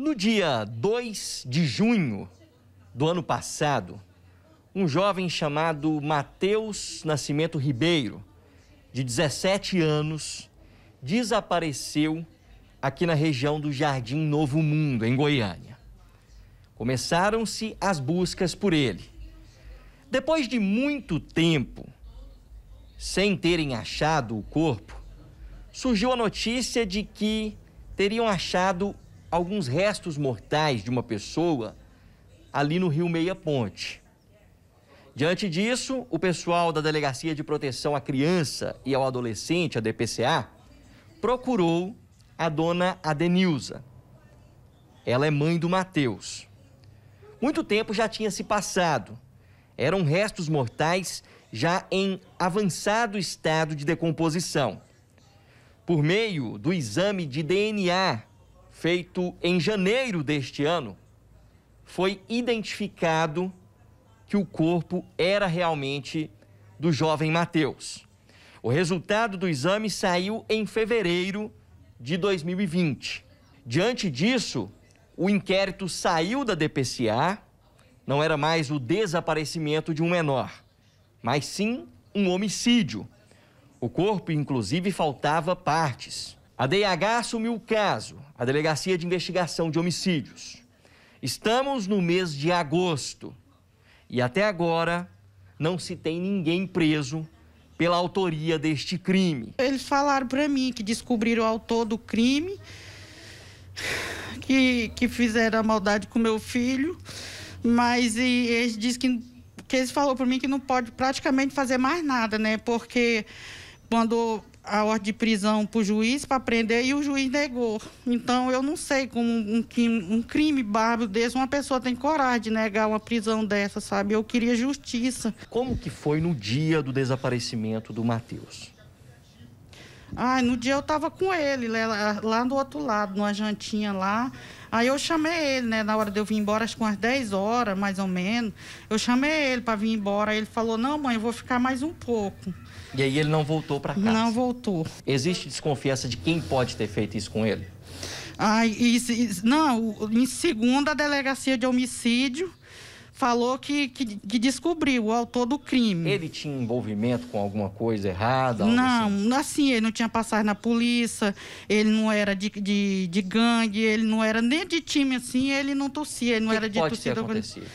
No dia 2 de junho do ano passado, um jovem chamado Mateus Nascimento Ribeiro, de 17 anos, desapareceu aqui na região do Jardim Novo Mundo, em Goiânia. Começaram-se as buscas por ele. Depois de muito tempo, sem terem achado o corpo, surgiu a notícia de que teriam achado alguns restos mortais de uma pessoa ali no Rio Meia Ponte. Diante disso, o pessoal da Delegacia de Proteção à Criança e ao Adolescente, a DPCA, procurou a dona Adenilza. Ela é mãe do Mateus. Muito tempo já tinha se passado. Eram restos mortais já em avançado estado de decomposição. Por meio do exame de DNA feito em janeiro deste ano, foi identificado que o corpo era realmente do jovem Mateus. O resultado do exame saiu em fevereiro de 2020. Diante disso, o inquérito saiu da DPCA, não era mais o desaparecimento de um menor, mas sim um homicídio. O corpo, inclusive, faltava partes. A DIH assumiu o caso, a Delegacia de Investigação de Homicídios. Estamos no mês de agosto e até agora não se tem ninguém preso pela autoria deste crime. Eles falaram para mim que descobriram o autor do crime, que, que fizeram a maldade com meu filho, mas e, eles dizem que, que eles falou para mim que não pode praticamente fazer mais nada, né? Porque quando a ordem de prisão para o juiz para prender e o juiz negou. Então eu não sei como um, um, um, crime bárbaro desse uma pessoa tem coragem de negar uma prisão dessa, sabe? Eu queria justiça. Como que foi no dia do desaparecimento do Matheus? Ai, no dia eu estava com ele, lá, lá do outro lado, numa jantinha lá. Aí eu chamei ele, né? Na hora de eu vir embora, acho que umas 10 horas, mais ou menos. Eu chamei ele para vir embora. ele falou: Não, mãe, eu vou ficar mais um pouco. E aí ele não voltou para casa? Não voltou. Existe desconfiança de quem pode ter feito isso com ele? Ai, isso, isso, não, em segunda delegacia de homicídio falou que, que, que, descobriu o autor do crime. Ele tinha envolvimento com alguma coisa errada? Não, assim? assim? ele não tinha passagem na polícia, ele não era de, de, de, gangue, ele não era nem de time assim, ele não torcia, ele não que era de torcida pode Ter acontecido?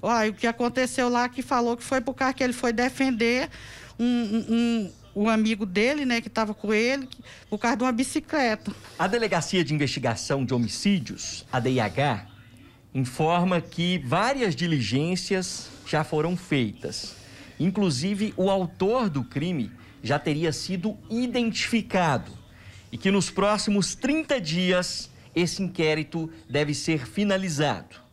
Olha, o que aconteceu lá que falou que foi por causa que ele foi defender um, um, um o amigo dele, né, que estava com ele, por causa de uma bicicleta. A Delegacia de Investigação de Homicídios, a DIH, informa que várias diligências já foram feitas. Inclusive, o autor do crime já teria sido identificado e que nos próximos 30 dias esse inquérito deve ser finalizado.